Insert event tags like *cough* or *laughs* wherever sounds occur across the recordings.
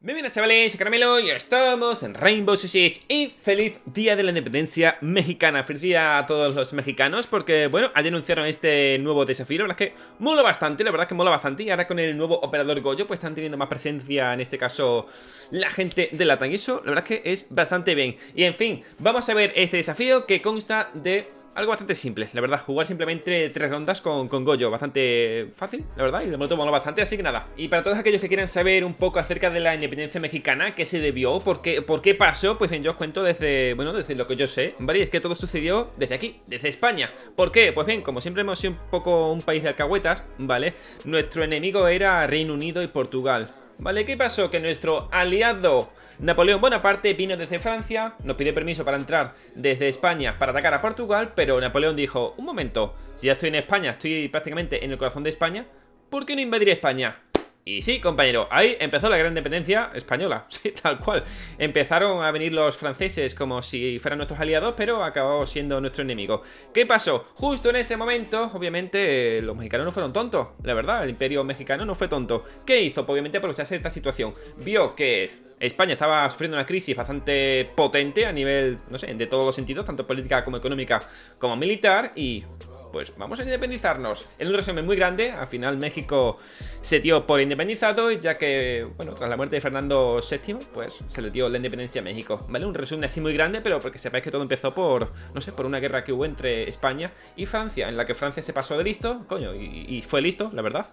Bienvenidos bien, chavales, Caramelo, y estamos en Rainbow Six y feliz Día de la Independencia Mexicana. Feliz día a todos los mexicanos porque, bueno, ayer anunciaron este nuevo desafío, la verdad es que mola bastante, la verdad es que mola bastante y ahora con el nuevo operador Goyo pues están teniendo más presencia, en este caso, la gente de la y la verdad es que es bastante bien. Y en fin, vamos a ver este desafío que consta de algo bastante simple, la verdad. Jugar simplemente tres rondas con, con Goyo, bastante fácil, la verdad, y lo hemos tomado bastante, así que nada. Y para todos aquellos que quieran saber un poco acerca de la independencia mexicana, qué se debió, por qué, por qué pasó, pues bien, yo os cuento desde, bueno, desde lo que yo sé, ¿vale? es que todo sucedió desde aquí, desde España. ¿Por qué? Pues bien, como siempre hemos sido un poco un país de alcahuetas, ¿vale? Nuestro enemigo era Reino Unido y Portugal. ¿Vale? ¿Qué pasó? Que nuestro aliado Napoleón Bonaparte vino desde Francia, nos pidió permiso para entrar desde España para atacar a Portugal, pero Napoleón dijo, un momento, si ya estoy en España, estoy prácticamente en el corazón de España, ¿por qué no invadir España? Y sí, compañero, ahí empezó la gran independencia española, *laughs* sí, tal cual. Empezaron a venir los franceses como si fueran nuestros aliados, pero acabó siendo nuestro enemigo. ¿Qué pasó? Justo en ese momento, obviamente, eh, los mexicanos no fueron tontos, la verdad, el imperio mexicano no fue tonto. ¿Qué hizo? Pues, obviamente aprovecharse de esta situación. Vio que España estaba sufriendo una crisis bastante potente a nivel, no sé, de todos los sentidos, tanto política como económica como militar, y pues vamos a independizarnos. En un resumen muy grande, al final México se dio por independizado ya que, bueno, tras la muerte de Fernando VII, pues se le dio la independencia a México. ¿Vale? Un resumen así muy grande, pero porque sepáis que todo empezó por, no sé, por una guerra que hubo entre España y Francia, en la que Francia se pasó de listo, coño, y, fue listo, la verdad.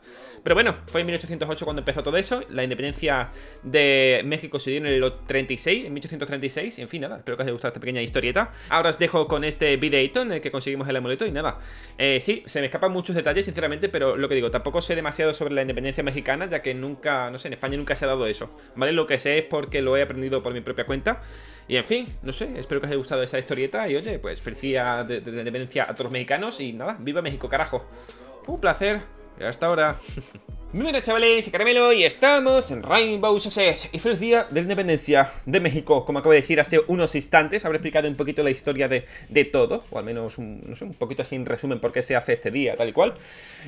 Pero bueno, fue en 1808 cuando empezó todo eso, la independencia de México se dio en el 36, en 1836, en fin, nada, espero que os haya gustado esta pequeña historieta. Ahora os dejo con este videito en el que conseguimos el amuleto y nada, eh, sí, se me escapan muchos detalles, sinceramente, pero lo que digo, tampoco sé demasiado sobre la independencia mexicana, ya que nunca, no sé, en España nunca se ha dado eso, ¿vale? Lo que sé es porque lo he aprendido por mi propia cuenta. Y en fin, no sé, espero que os haya gustado esta historieta y oye, pues felicidad de, la independencia a todos los mexicanos y nada, viva México, carajo. Un placer. Hasta ahora. *laughs* Muy buenas chavales, y Caramelo y estamos en Rainbow Success y fue el día de la independencia de México Como acabo de decir hace unos instantes, habré explicado un poquito la historia de, todo O al menos, un, no sé, un poquito así en resumen por qué se hace este día, tal y cual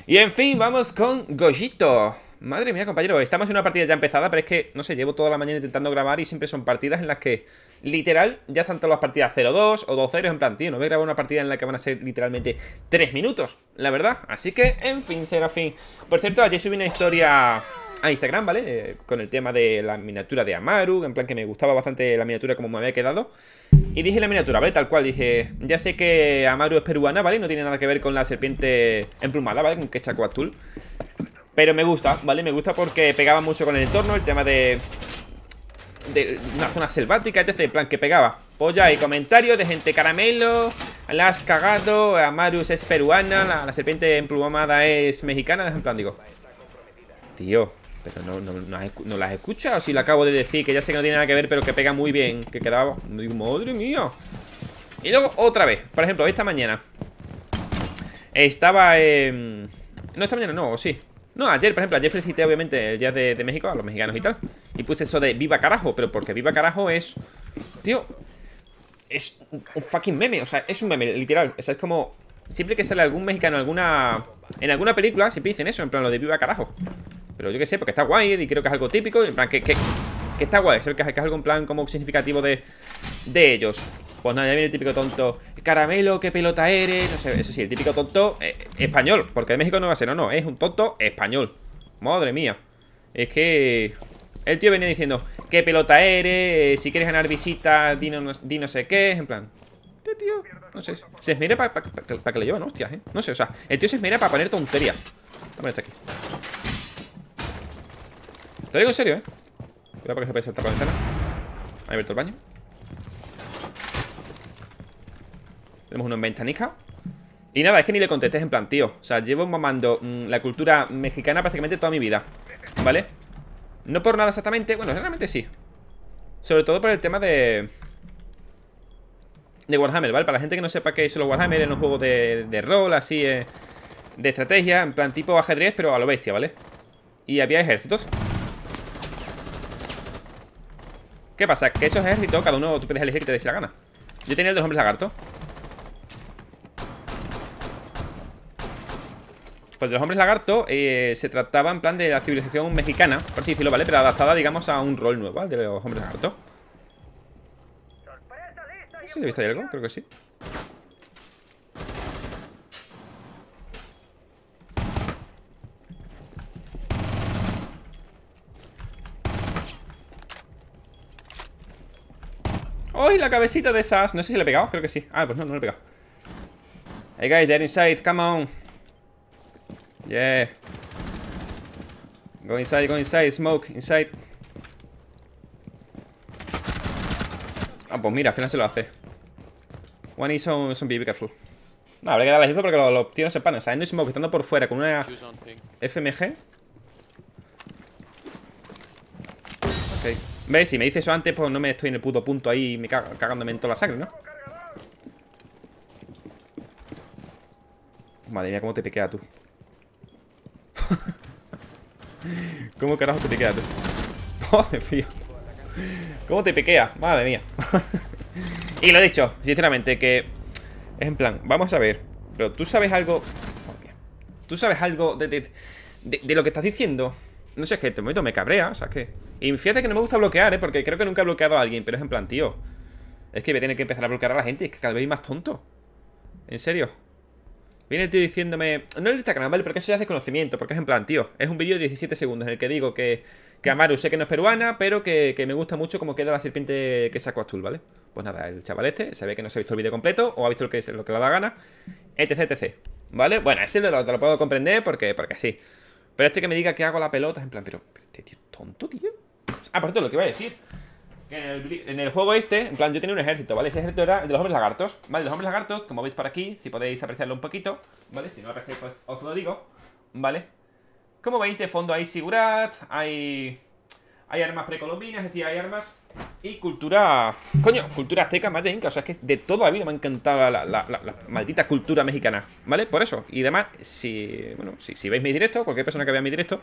Y en fin, vamos con Goyito Madre mía, compañero, estamos en una partida ya empezada, pero es que, no sé, llevo toda la mañana intentando grabar y siempre son partidas en las que, literal, ya están todas las partidas 0-2 o 2-0, en plan, tío, no voy a grabar una partida en la que van a ser literalmente 3 minutos, la verdad. Así que, en fin, será fin. Por cierto, ayer subí una historia a Instagram, ¿vale? Eh, con el tema de la miniatura de Amaru, en plan que me gustaba bastante la miniatura como me había quedado. Y dije la miniatura, ¿vale? Tal cual, dije, ya sé que Amaru es peruana, ¿vale? No tiene nada que ver con la serpiente emplumada, ¿vale? Con Quechacuatul. Pero me gusta, ¿vale? Me gusta porque pegaba mucho con el entorno, el tema de... De una zona selvática, etc. En plan, que pegaba. Pues ya hay comentarios de gente caramelo. Las cagado. Amarus es peruana. La, serpiente emplumada es mexicana. En plan, digo. Tío, pero no, las escuchas. Si la acabo de decir, que ya sé que no tiene nada que ver, pero que pega muy bien. Que quedaba. Digo, madre mía. Y luego otra vez. Por ejemplo, esta mañana. Estaba. en No, esta mañana no, sí. No, ayer, por ejemplo, ayer felicité obviamente el Día de, México a los mexicanos y tal. Y puse eso de viva carajo, pero porque viva carajo es... Tío, es un, fucking meme, o sea, es un meme, literal. O sea, es como... Siempre que sale algún mexicano alguna, en alguna película, siempre dicen eso, en plan lo de viva carajo. Pero yo qué sé, porque está guay y creo que es algo típico, en plan que, que, está guay, que es algo en plan como significativo de, de ellos. Pues nada, ya viene el típico tonto Caramelo, qué pelota eres No sé, eso sí, el típico tonto eh, español Porque de México no va a ser, no, no, es un tonto español Madre mía Es que... El tío venía diciendo Qué pelota eres, si quieres ganar visitas Di no, sé qué, en plan Este tío, no sé Se esmera para que le llevan hostias, eh No sé, o sea, el tío se esmera para poner a poner esto aquí Te lo digo en serio, eh Cuidado porque se puede saltar la ventana Ahí abierto el baño Tenemos uno en Ventanica. Y nada, es que ni le contestes en plan, tío. O sea, llevo mamando mm, la cultura mexicana prácticamente toda mi vida. ¿Vale? No por nada exactamente. Bueno, realmente sí. Sobre todo por el tema de... De Warhammer, ¿vale? Para la gente que no sepa qué es los Warhammer, en un juego de, de rol, así, eh, de estrategia, en plan tipo ajedrez, pero a lo bestia, ¿vale? Y había ejércitos. ¿Qué pasa? Que esos ejércitos, cada uno tú puedes elegir que te des la gana. Yo tenía el de los hombres lagarto. Pues de los hombres lagarto eh, se trataba en plan de la civilización mexicana, por así decirlo, ¿vale? Pero adaptada, digamos, a un rol nuevo, al de los hombres lagarto. No visto ahí algo, creo que sí. ¡Uy! la cabecita de esas! No sé si le he pegado, creo que sí. Ah, pues no, no le he pegado. Hey guys, they're inside, come on. Yeah. Go inside, go inside, smoke, inside. Ah, pues mira, al final se lo hace. One is on, be careful. No, habría que darle la porque los, los tiros se O sea, no smoke, estando por fuera con una FMG. Ok. ¿Ves? Si me dice eso antes, pues no me estoy en el puto punto ahí me cagándome en toda la sangre, ¿no? Madre mía, cómo te piquea tú. ¿Cómo carajo te piqueas oh, tú? ¿Cómo te piquea? Madre mía. y lo he dicho, sinceramente, que... Es en plan, vamos a ver. Pero tú sabes algo... Oh, tú sabes algo de, lo que estás diciendo. No sé, es que este momento me cabrea, o sea, que... Y fíjate que no me gusta bloquear, ¿eh? Porque creo que nunca he bloqueado a alguien, pero es en plan, tío... Es que voy a tener que empezar a bloquear a la gente, es que cada vez más tonto. En serio. Viene el tío diciéndome, no el Instagram, ¿vale? Porque eso ya es desconocimiento, porque es en plan, tío, es un vídeo de 17 segundos en el que digo que, que Amaru sé que no es peruana, pero que, me gusta mucho cómo queda la serpiente que sacó Azul, ¿vale? Pues nada, el chaval este se ve que no se ha visto el vídeo completo o ha visto lo que, lo que le da gana, etc, etc, ¿vale? Bueno, ese lo, lo puedo comprender porque, porque sí. Pero este que me diga que hago la pelota, es en plan, pero, pero este tío es tonto, tío. Ah, por cierto, lo que iba a decir que en el, juego este, en plan, yo tenía un ejército, ¿vale? Ese ejército era de los hombres lagartos, ¿vale? Los hombres lagartos, como veis por aquí, si podéis apreciarlo un poquito, ¿vale? Si no lo pues os lo digo, ¿vale? Como veis, de fondo hay Sigurat, hay... Hay armas precolombinas, es decir, hay armas y cultura... Coño, cultura azteca, maya, inca. O sea, es que de toda la vida me ha encantado la, maldita cultura mexicana. ¿Vale? Por eso. Y además, si... Bueno, si, veis mi directo, cualquier persona que vea mi directo,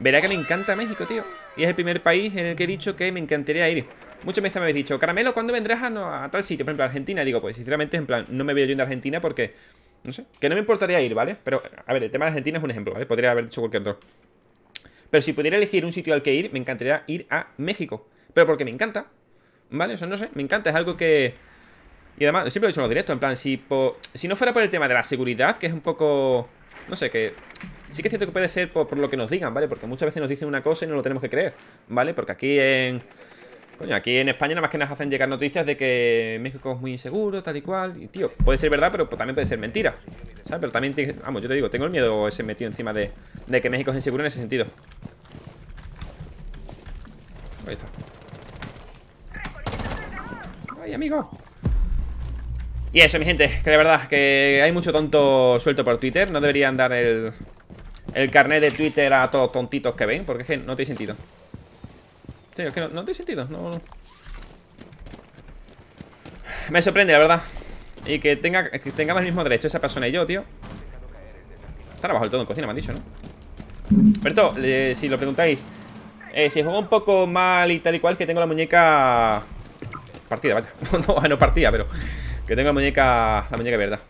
verá que me encanta México, tío. Y es el primer país en el que he dicho que me encantaría ir. Muchas veces me habéis dicho, Caramelo, ¿cuándo vendrás a, tal sitio? Por ejemplo, Argentina. digo, pues sinceramente, en plan, no me veo yo en Argentina porque... No sé. Que no me importaría ir, ¿vale? Pero, a ver, el tema de Argentina es un ejemplo, ¿vale? Podría haber dicho cualquier otro. Pero si pudiera elegir un sitio al que ir, me encantaría ir a México. Pero porque me encanta, ¿vale? O sea, no sé, me encanta, es algo que... Y además, siempre lo he dicho en los directos, en plan, si, si no fuera por el tema de la seguridad, que es un poco... No sé, que sí que es cierto que puede ser por, lo que nos digan, ¿vale? Porque muchas veces nos dicen una cosa y no lo tenemos que creer, ¿vale? Porque aquí en... Coño, aquí en España nada más que nos hacen llegar noticias de que México es muy inseguro, tal y cual. Y, tío, puede ser verdad, pero también puede ser mentira. ¿Sabes? Pero también, vamos, yo te digo, tengo el miedo ese metido encima de, de que México es inseguro en ese sentido. Ahí está. ¡Ay, amigo! Y eso, mi gente, que la verdad que hay mucho tonto suelto por Twitter. No deberían dar el, el carnet de Twitter a todos los tontitos que ven, porque es que no tiene sentido. Tío, es que no, tiene sentido. No, Me sorprende, la verdad. Y que tenga que tengamos el mismo derecho esa persona y yo, tío. Está abajo todo en cocina, me han dicho, ¿no? Pero todo si lo preguntáis, eh, si juego un poco mal y tal y cual, que tengo la muñeca partida, *laughs* No, partida, pero que tengo la muñeca, la muñeca verdad.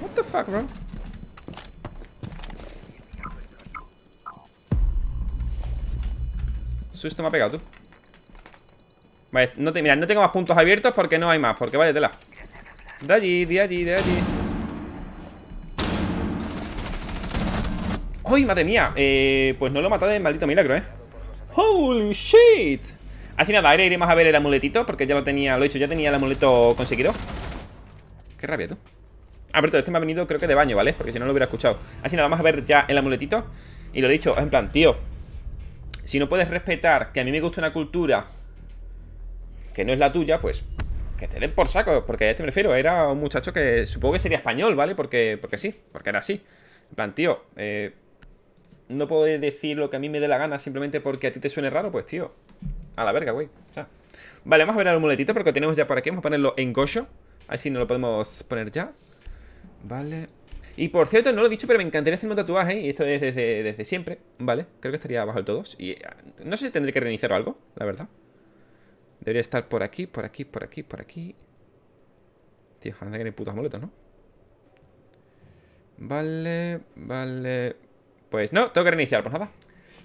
What the fuck, bro? Susto me ha pegado, tú Vale, no mira, no tengo más puntos abiertos porque no hay más Porque vaya tela De allí, de allí, de allí ¡Ay, madre mía! Eh, pues no lo mata de maldito milagro, ¿eh? ¡Holy shit! Así nada, ahora iremos a ver el amuletito Porque ya lo tenía, lo he hecho, ya tenía el amuleto conseguido Qué rabia, tú Ah, pero este me ha venido creo que de baño, ¿vale? Porque si no lo hubiera escuchado Así nada, vamos a ver ya el amuletito Y lo he dicho, en plan, tío Si no puedes respetar que a mí me gusta una cultura Que no es la tuya, pues que te den por saco Porque a este me refiero, era un muchacho que supongo que sería español, ¿vale? Porque, porque sí, porque era así En plan, tío, eh no puedo decir lo que a mí me dé la gana simplemente porque a ti te suene raro, pues tío, a la verga, güey. O sea. Vale, vamos a ver el muletito porque lo tenemos ya por aquí. Vamos a ponerlo en Gosho. Así no lo podemos poner ya. Vale. Y por cierto, no lo he dicho, pero me encantaría hacerme un tatuaje. Y esto es desde, siempre. Vale, creo que estaría abajo de todos. Y eh, no sé si tendré que reiniciar algo, la verdad. Debería estar por aquí, por aquí, por aquí, por aquí. Tío, anda que ni putos muletas, ¿no? Vale, vale, pues no, tengo que reiniciar, pues nada.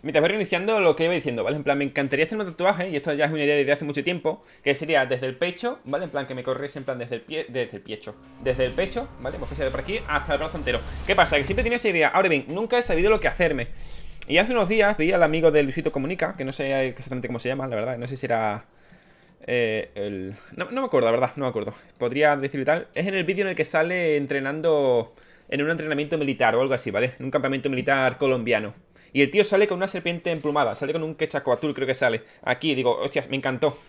Mientras voy reiniciando lo que iba diciendo, ¿vale? En plan, me encantaría hacer un tatuaje, y esto ya es una idea desde hace mucho tiempo, que sería desde el pecho, ¿vale? En plan, que me corriese en plan desde el pie, desde el pecho, desde el pecho, ¿vale? Me fuese de por aquí hasta el brazo entero. ¿Qué pasa? Que siempre tenía esa idea. Ahora bien, nunca he sabido lo que hacerme. Y hace unos días vi al amigo del Luisito Comunica, que no sé exactamente cómo se llama, la verdad, no sé si era... Eh, no, me acuerdo, la verdad, no me acuerdo. Podría decirlo tal. Es en el vídeo en el que sale entrenando en un entrenamiento militar o algo así, ¿vale? En un campamento militar colombiano. Y el tío sale con una serpiente emplumada, sale con un quechacoatul, creo que sale. Aquí digo, hostias, me encantó.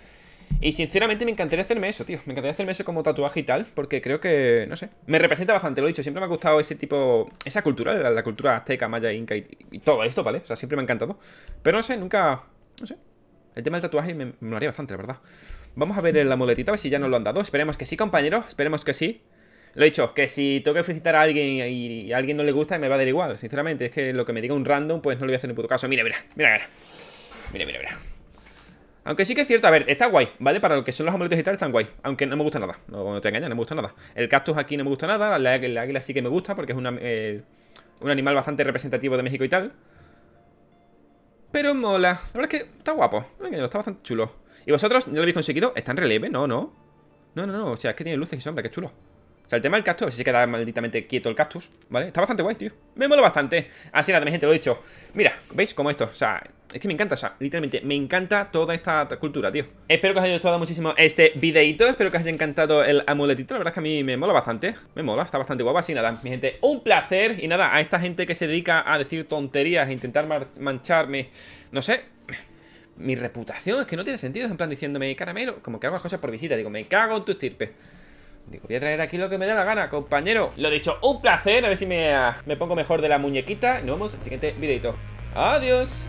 Y sinceramente me encantaría hacerme eso, tío. Me encantaría hacerme eso como tatuaje y tal, porque creo que, no sé, me representa bastante, lo he dicho. Siempre me ha gustado ese tipo, esa cultura, la, cultura azteca, maya, inca y, todo esto, ¿vale? O sea, siempre me ha encantado. Pero no sé, nunca, no sé. El tema del tatuaje me, molaría bastante, la verdad. Vamos a ver la muletita, a ver si ya nos lo han dado. Esperemos que sí, compañero. Esperemos que sí. Lo he dicho, que si tengo que felicitar a alguien y a alguien no le gusta, me va a dar igual, sinceramente. Es que lo que me diga un random, pues no lo voy a hacer ni puto caso. Mira, mira, mira, mira. Mira, mira, mira. Aunque sí que es cierto, a ver, está guay, ¿vale? Para lo que son los amuletos y tal, están guay. Aunque no me gusta nada, no, te engañas, no me gusta nada. El cactus aquí no me gusta nada, la, águila sí que me gusta porque es eh, un animal bastante representativo de México y tal. Pero mola. La verdad es que está guapo, está bastante chulo. ¿Y vosotros ya lo habéis conseguido? ¿Está en relieve? No, no. No, no, no, o sea, es que tiene luces y sombra, que chulo. O sea, el tema del cactus, a ver si se queda malditamente quieto el cactus, ¿vale? Está bastante guay, tío. Me mola bastante. Así nada, mi gente, lo he dicho. Mira, ¿veis? Como esto, o sea, es que me encanta, o sea, literalmente me encanta toda esta cultura, tío. Espero que os haya gustado muchísimo este videito, espero que os haya encantado el amuletito, la verdad es que a mí me mola bastante, me mola, está bastante guapa, así nada, mi gente, un placer y nada, a esta gente que se dedica a decir tonterías, a e intentar mancharme, no sé, mi reputación, es que no tiene sentido, es en plan diciéndome caramelo, como que hago las cosas por visita, digo, me cago en tu estirpe. Digo, voy a traer aquí lo que me da la gana, compañero Lo dicho, un placer, a ver si me, ah, me pongo mejor de la muñequita Y nos vemos en el siguiente videito Adiós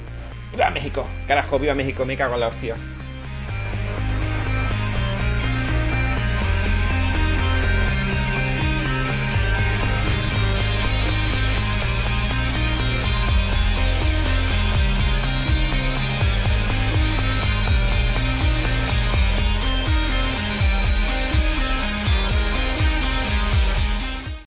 ¡Viva México! Carajo, viva México, me cago en la hostia